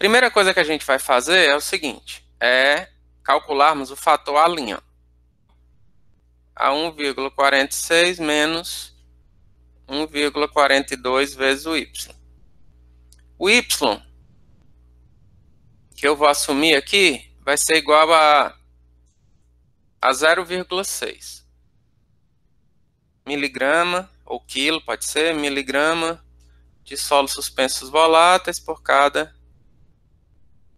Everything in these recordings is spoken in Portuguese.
Primeira coisa que a gente vai fazer é o seguinte, é calcularmos o fator A'. A 1,46 menos 1,42 vezes o y. O y, que eu vou assumir aqui, vai ser igual a, a 0,6 miligrama ou quilo, pode ser, miligrama de solos suspensos voláteis por cada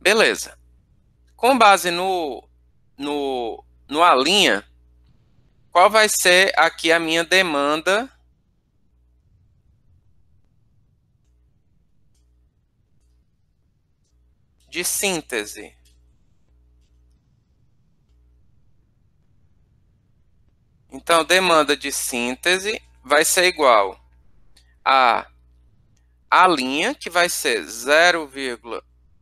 Beleza. Com base no, no, no Alinha, qual vai ser aqui a minha demanda de síntese? Então, demanda de síntese vai ser igual a a linha, que vai ser vírgula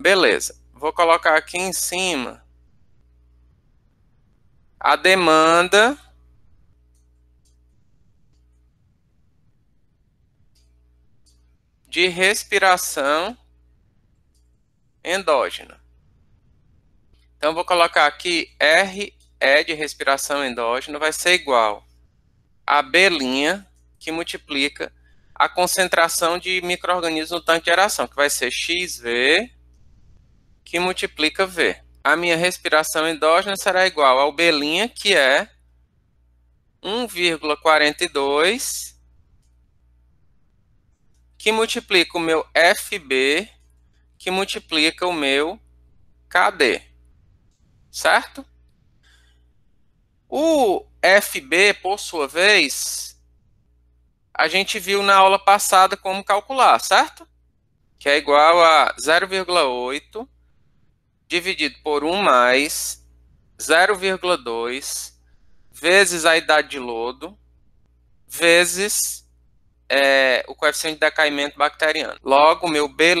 Beleza. Vou colocar aqui em cima a demanda de respiração endógena. Então, vou colocar aqui R é de respiração endógena, vai ser igual a B' que multiplica a concentração de micro-organismos no tanque de aeração, que vai ser XV que multiplica V. A minha respiração endógena será igual ao B', que é 1,42, que multiplica o meu FB, que multiplica o meu KD, certo? O FB, por sua vez, a gente viu na aula passada como calcular, certo? Que é igual a 0,8 dividido por 1 mais 0,2 vezes a idade de lodo vezes é, o coeficiente de decaimento bacteriano. Logo, meu B'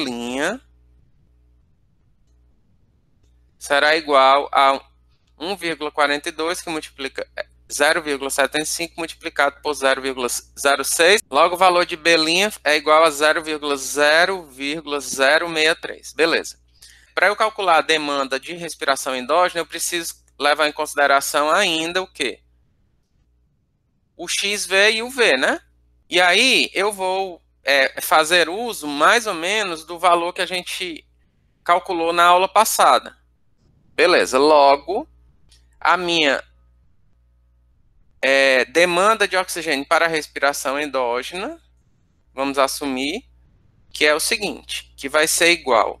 será igual a 1,42 que multiplica 0,75 é, multiplicado por 0,06. Logo, o valor de B' é igual a 0,0,063. Beleza para eu calcular a demanda de respiração endógena, eu preciso levar em consideração ainda o quê? O XV e o V, né? E aí eu vou é, fazer uso mais ou menos do valor que a gente calculou na aula passada. Beleza, logo a minha é, demanda de oxigênio para a respiração endógena, vamos assumir, que é o seguinte, que vai ser igual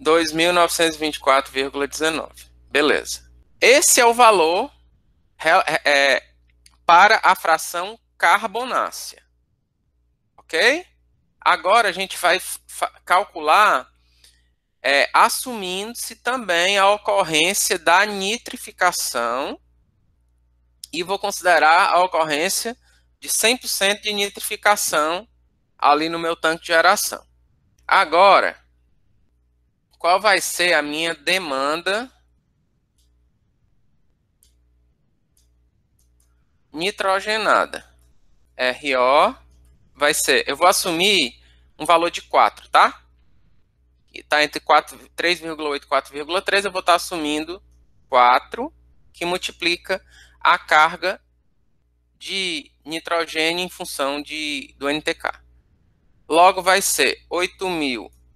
2.924,19. Beleza. Esse é o valor é, é, para a fração carbonácea. Ok? Agora a gente vai calcular é, assumindo-se também a ocorrência da nitrificação e vou considerar a ocorrência de 100% de nitrificação ali no meu tanque de geração. Agora, qual vai ser a minha demanda nitrogenada. RO vai ser, eu vou assumir um valor de 4, tá? Que está entre 3,8 e 4,3, eu vou estar tá assumindo 4, que multiplica a carga de nitrogênio em função de, do NTK. Logo vai ser 8.000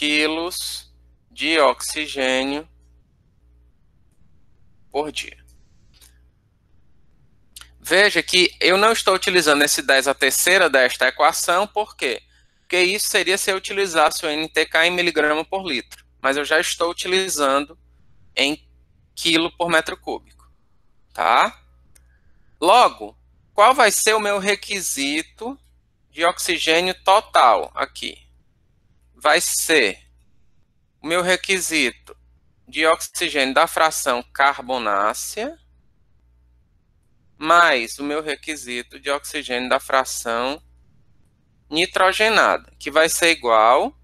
quilos de oxigênio por dia. Veja que eu não estou utilizando esse 10 a terceira desta equação, por quê? Porque isso seria se eu utilizasse o NTK em miligrama por litro, mas eu já estou utilizando em quilo por metro cúbico, tá? Logo, qual vai ser o meu requisito de oxigênio total aqui? vai ser o meu requisito de oxigênio da fração carbonácea mais o meu requisito de oxigênio da fração nitrogenada, que vai ser igual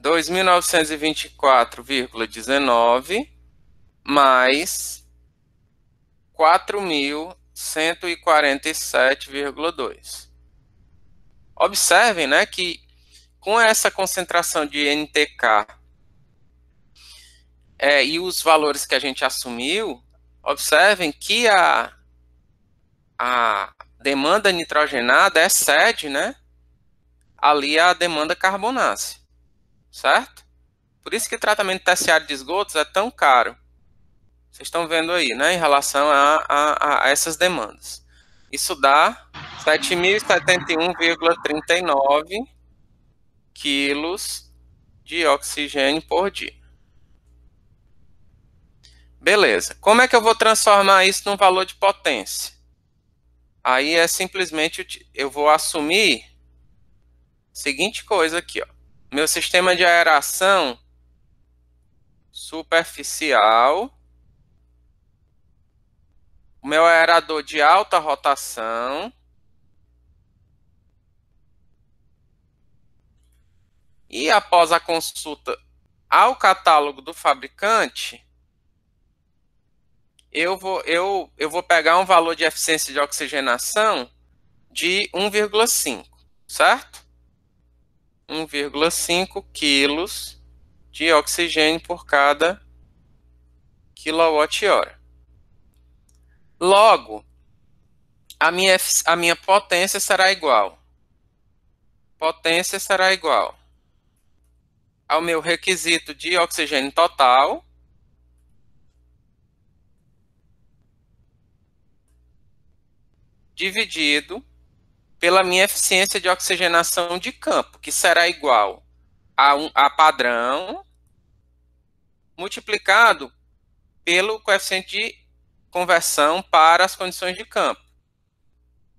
2.924,19 mais 4.147,2. Observem né, que com essa concentração de NTK é, e os valores que a gente assumiu, observem que a, a demanda nitrogenada excede, né? Ali a demanda carbonácea, certo? Por isso que o tratamento terciário de esgotos é tão caro. Vocês estão vendo aí, né? Em relação a, a, a essas demandas. Isso dá 7.071,39 quilos de oxigênio por dia. Beleza. Como é que eu vou transformar isso num valor de potência? Aí é simplesmente eu vou assumir seguinte coisa aqui, ó. Meu sistema de aeração superficial, o meu aerador de alta rotação, e após a consulta ao catálogo do fabricante, eu vou, eu, eu vou pegar um valor de eficiência de oxigenação de 1,5, certo? 1,5 quilos de oxigênio por cada quilowatt-hora. Logo, a minha, a minha potência será igual. Potência será igual ao meu requisito de oxigênio total. Dividido pela minha eficiência de oxigenação de campo, que será igual a, um, a padrão multiplicado pelo coeficiente de conversão para as condições de campo,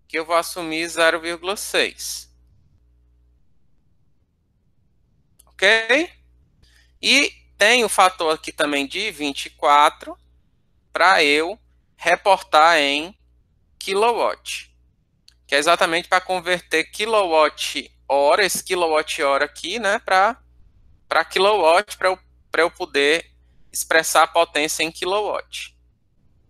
que eu vou assumir 0,6. ok? E tem o fator aqui também de 24 para eu reportar em kilowatt, que é exatamente para converter kilowatt hora, esse kilowatt hora aqui, né, para para kilowatt, para eu, eu poder expressar a potência em kilowatt.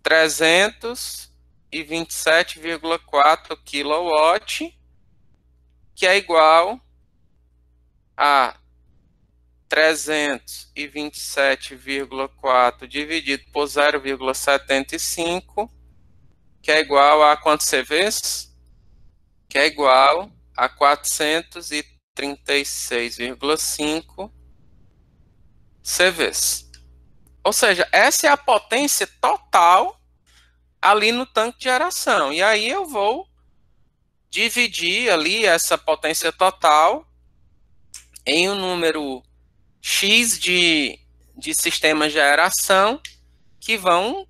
327,4 kilowatt, que é igual a 327,4 dividido por 0,75, que é igual a quantos CVs? Que é igual a 436,5 CVs. Ou seja, essa é a potência total ali no tanque de geração. E aí eu vou dividir ali essa potência total em um número X de, de sistemas de aeração que vão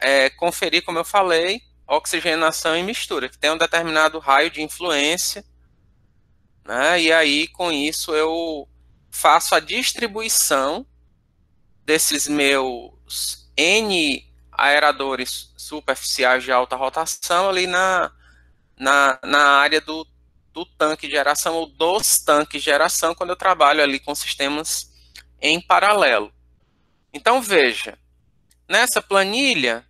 é, conferir, como eu falei, oxigenação e mistura, que tem um determinado raio de influência, né? e aí com isso eu faço a distribuição desses meus N aeradores superficiais de alta rotação ali na, na, na área do, do tanque de geração ou dos tanques de geração quando eu trabalho ali com sistemas em paralelo. Então veja, nessa planilha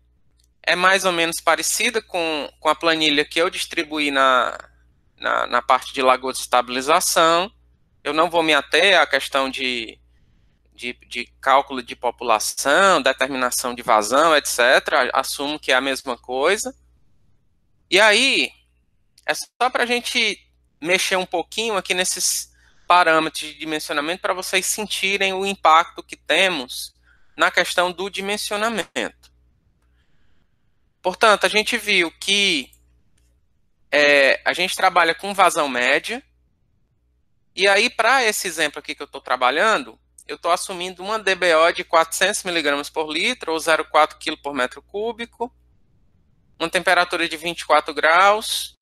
é mais ou menos parecida com, com a planilha que eu distribuí na, na, na parte de lagoa de estabilização. Eu não vou me ater à questão de, de, de cálculo de população, determinação de vazão, etc. Assumo que é a mesma coisa. E aí, é só para a gente mexer um pouquinho aqui nesses parâmetros de dimensionamento para vocês sentirem o impacto que temos na questão do dimensionamento. Portanto, a gente viu que é, a gente trabalha com vazão média, e aí, para esse exemplo aqui que eu estou trabalhando, eu estou assumindo uma DBO de 400 mg por litro, ou 0,4 kg por metro cúbico, uma temperatura de 24 graus,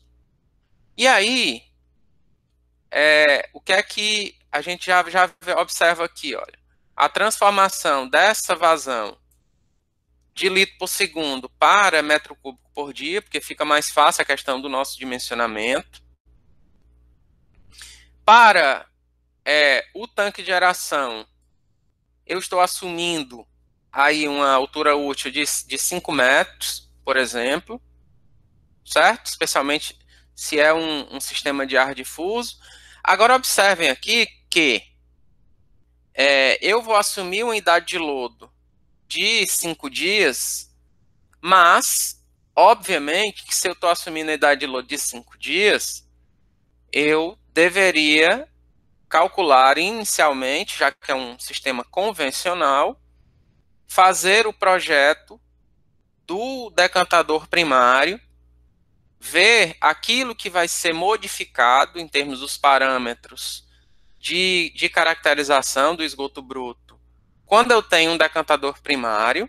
e aí é, o que é que a gente já, já observa aqui, olha. A transformação dessa vazão de litro por segundo para metro cúbico por dia, porque fica mais fácil a questão do nosso dimensionamento. Para é, o tanque de aeração, eu estou assumindo aí uma altura útil de, de 5 metros, por exemplo, certo? Especialmente se é um, um sistema de ar difuso. Agora observem aqui que é, eu vou assumir uma idade de lodo de 5 dias, mas, obviamente, que se eu estou assumindo a idade de lodo de 5 dias, eu deveria calcular inicialmente, já que é um sistema convencional, fazer o projeto do decantador primário ver aquilo que vai ser modificado em termos dos parâmetros de, de caracterização do esgoto bruto quando eu tenho um decantador primário,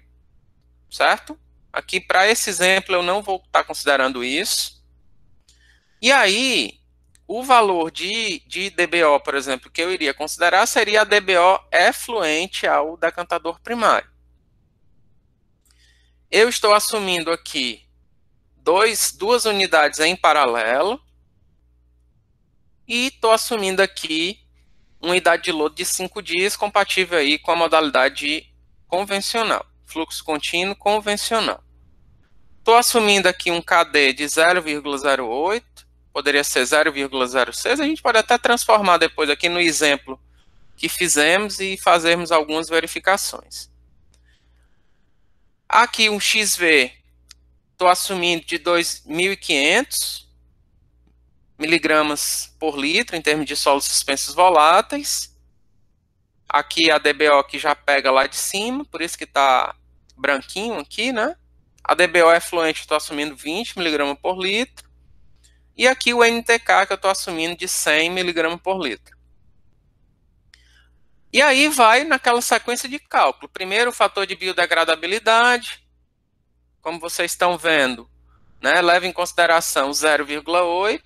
certo? Aqui, para esse exemplo, eu não vou estar considerando isso. E aí, o valor de, de DBO, por exemplo, que eu iria considerar seria a DBO efluente ao decantador primário. Eu estou assumindo aqui dois, duas unidades em paralelo e estou assumindo aqui uma unidade de load de 5 dias compatível aí com a modalidade convencional, fluxo contínuo convencional. Estou assumindo aqui um KD de 0,08, poderia ser 0,06, a gente pode até transformar depois aqui no exemplo que fizemos e fazermos algumas verificações. Aqui um XV estou assumindo de 2.500 miligramas por litro em termos de solos suspensos voláteis. Aqui a DBO que já pega lá de cima, por isso que está branquinho aqui, né? A DBO é fluente, estou assumindo 20 miligramas por litro. E aqui o NTK que eu estou assumindo de 100 miligramas por litro. E aí vai naquela sequência de cálculo. Primeiro o fator de biodegradabilidade, como vocês estão vendo, né, leva em consideração 0,8,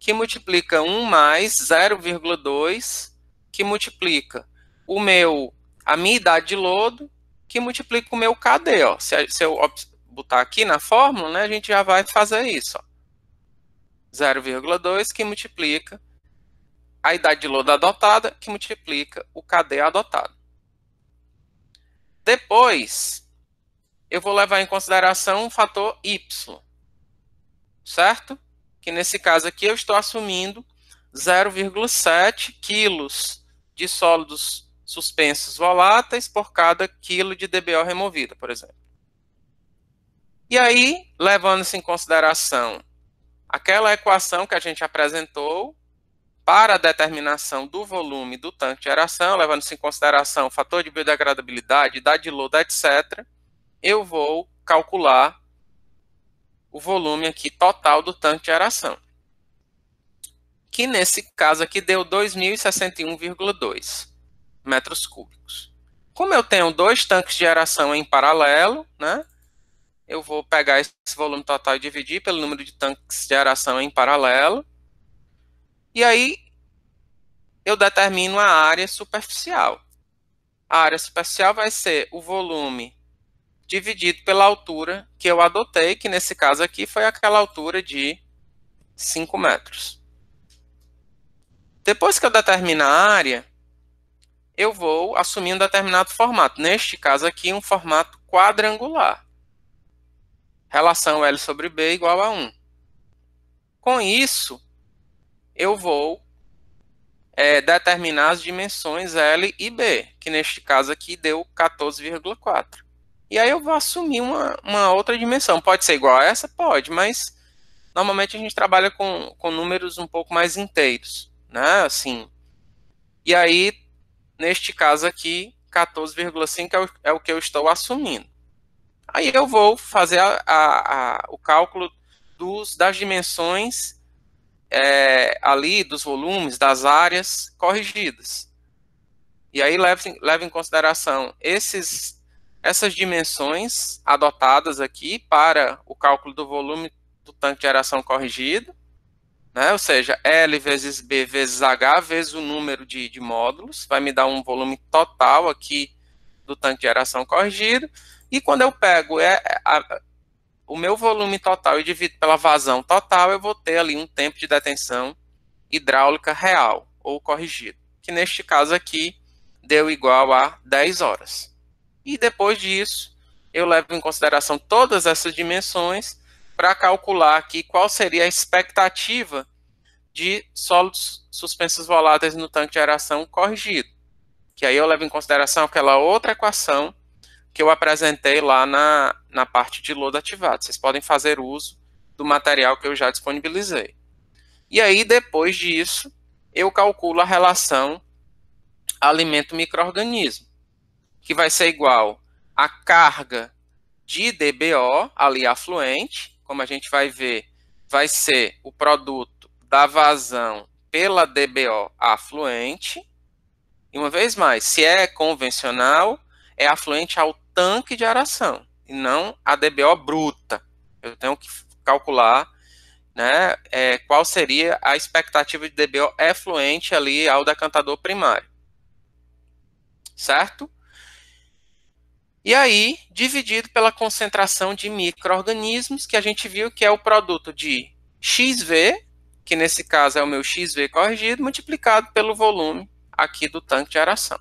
que multiplica 1 mais 0,2, que multiplica o meu, a minha idade de lodo, que multiplica o meu KD. Ó. Se, se eu botar aqui na fórmula, né, a gente já vai fazer isso. 0,2 que multiplica a idade de lodo adotada, que multiplica o KD adotado. Depois, eu vou levar em consideração um fator Y, certo? Que nesse caso aqui eu estou assumindo 0,7 quilos de sólidos suspensos voláteis por cada quilo de DBO removida, por exemplo. E aí, levando-se em consideração aquela equação que a gente apresentou para a determinação do volume do tanque de aeração, levando-se em consideração o fator de biodegradabilidade, idade de lodo, etc., eu vou calcular o volume aqui total do tanque de aração. Que nesse caso aqui deu 2.061,2 metros cúbicos. Como eu tenho dois tanques de aração em paralelo, né? Eu vou pegar esse volume total e dividir pelo número de tanques de aração em paralelo. E aí eu determino a área superficial. A área superficial vai ser o volume dividido pela altura que eu adotei, que nesse caso aqui foi aquela altura de 5 metros. Depois que eu determinar a área, eu vou assumir um determinado formato. Neste caso aqui, um formato quadrangular. Relação L sobre B igual a 1. Com isso, eu vou é, determinar as dimensões L e B, que neste caso aqui deu 14,4. E aí eu vou assumir uma, uma outra dimensão. Pode ser igual a essa? Pode, mas normalmente a gente trabalha com, com números um pouco mais inteiros, né? Assim. E aí, neste caso aqui, 14,5 é, o, é o que eu estou assumindo. Aí eu vou fazer a, a, a, o cálculo dos, das dimensões é, ali, dos volumes, das áreas corrigidas. E aí leva, leva em consideração esses essas dimensões adotadas aqui para o cálculo do volume do tanque de aeração corrigido, né? ou seja, L vezes B vezes H vezes o número de, de módulos, vai me dar um volume total aqui do tanque de aeração corrigido, e quando eu pego é, é a, o meu volume total e divido pela vazão total, eu vou ter ali um tempo de detenção hidráulica real ou corrigido, que neste caso aqui deu igual a 10 horas e depois disso eu levo em consideração todas essas dimensões para calcular aqui qual seria a expectativa de sólidos suspensos voláteis no tanque de aeração corrigido. Que aí eu levo em consideração aquela outra equação que eu apresentei lá na, na parte de lodo ativado. Vocês podem fazer uso do material que eu já disponibilizei. E aí, depois disso, eu calculo a relação alimento-microorganismo que vai ser igual à carga de DBO, ali afluente, como a gente vai ver, vai ser o produto da vazão pela DBO afluente. E uma vez mais, se é convencional, é afluente ao tanque de aração, e não a DBO bruta. Eu tenho que calcular né, é, qual seria a expectativa de DBO efluente ali ao decantador primário. Certo? E aí, dividido pela concentração de micro-organismos, que a gente viu que é o produto de XV, que nesse caso é o meu XV corrigido, multiplicado pelo volume aqui do tanque de aração.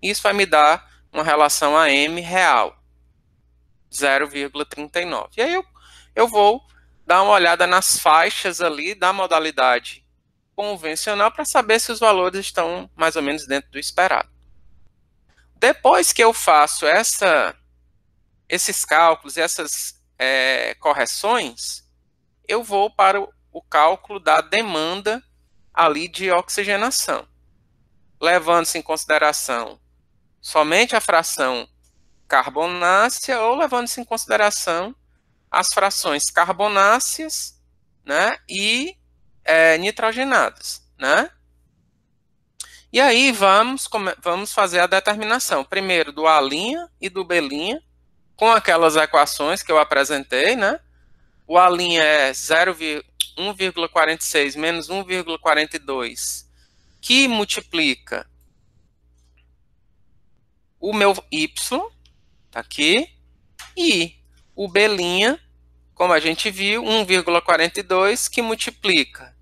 Isso vai me dar uma relação a M real, 0,39. E aí eu, eu vou dar uma olhada nas faixas ali da modalidade convencional para saber se os valores estão mais ou menos dentro do esperado. Depois que eu faço essa, esses cálculos, essas é, correções, eu vou para o, cálculo da demanda ali de oxigenação, levando-se em consideração somente a fração carbonácea ou levando-se em consideração as frações carbonáceas né, e é, nitrogenadas. Né? E aí vamos, vamos fazer a determinação, primeiro do A' e do B', com aquelas equações que eu apresentei, né? O A' é 1,46 menos 1,42, que multiplica o meu y, tá aqui, e o B', como a gente viu, 1,42, que multiplica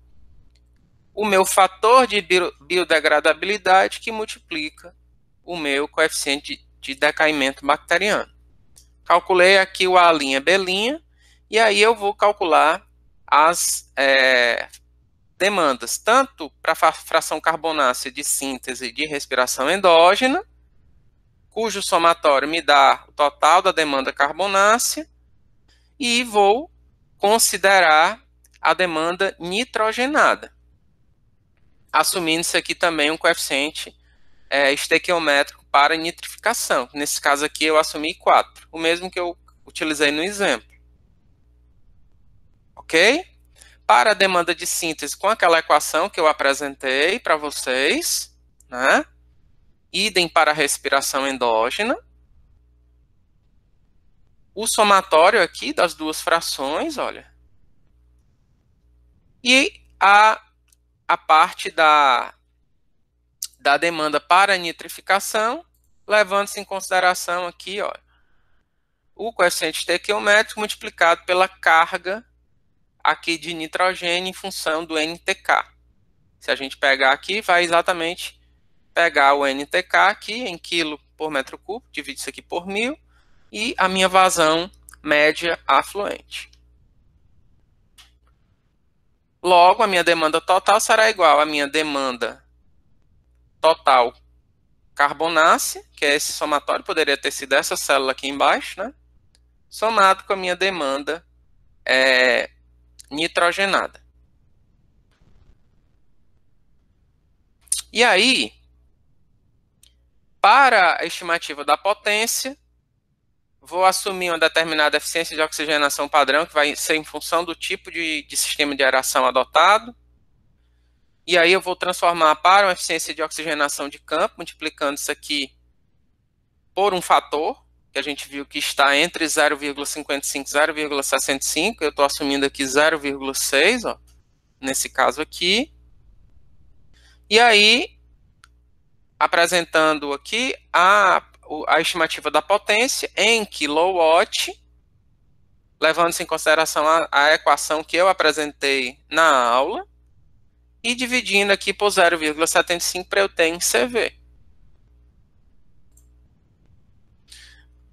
o meu fator de biodegradabilidade que multiplica o meu coeficiente de decaimento bacteriano. Calculei aqui o A'B' e aí eu vou calcular as é, demandas, tanto para fração carbonácea de síntese de respiração endógena, cujo somatório me dá o total da demanda carbonácea, e vou considerar a demanda nitrogenada assumindo-se aqui também um coeficiente é, estequiométrico para nitrificação. Nesse caso aqui eu assumi 4, o mesmo que eu utilizei no exemplo. Ok? Para a demanda de síntese com aquela equação que eu apresentei para vocês, né? idem para a respiração endógena. O somatório aqui das duas frações, olha. E a a parte da, da demanda para nitrificação, levando-se em consideração aqui ó, o coeficiente estequiométrico multiplicado pela carga aqui de nitrogênio em função do NTK. Se a gente pegar aqui, vai exatamente pegar o NTK aqui em quilo por metro cúbico, divide isso aqui por mil, e a minha vazão média afluente. Logo, a minha demanda total será igual à minha demanda total carbonácea, que é esse somatório, poderia ter sido essa célula aqui embaixo, né? Somado com a minha demanda é, nitrogenada. E aí, para a estimativa da potência, vou assumir uma determinada eficiência de oxigenação padrão, que vai ser em função do tipo de, de sistema de aeração adotado, e aí eu vou transformar para uma eficiência de oxigenação de campo, multiplicando isso aqui por um fator, que a gente viu que está entre 0,55 e 0,65, eu estou assumindo aqui 0,6, nesse caso aqui. E aí, apresentando aqui a a estimativa da potência em kilowatt, levando-se em consideração a, a, equação que eu apresentei na aula, e dividindo aqui por 0,75 para eu ter em CV.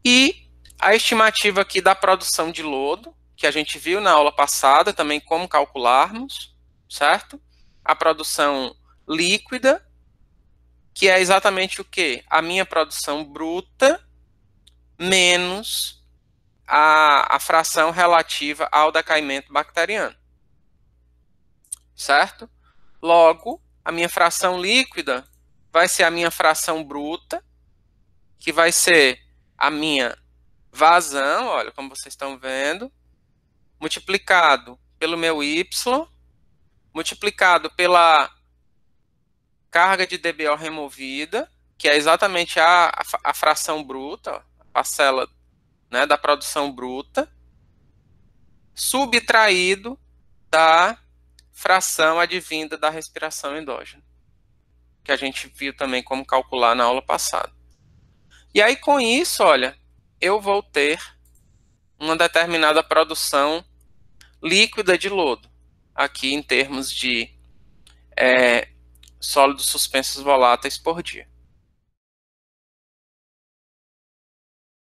E a estimativa aqui da produção de lodo, que a gente viu na aula passada, também como calcularmos, certo? A produção líquida que é exatamente o que? A minha produção bruta menos a, a fração relativa ao decaimento bacteriano. Certo? Logo, a minha fração líquida vai ser a minha fração bruta, que vai ser a minha vazão, olha como vocês estão vendo, multiplicado pelo meu y, multiplicado pela carga de DBO removida, que é exatamente a, a, fração bruta, a parcela né, da produção bruta, subtraído da fração advinda da respiração endógena, que a gente viu também como calcular na aula passada. E aí, com isso, olha, eu vou ter uma determinada produção líquida de lodo, aqui em termos de é, sólidos suspensos voláteis por dia.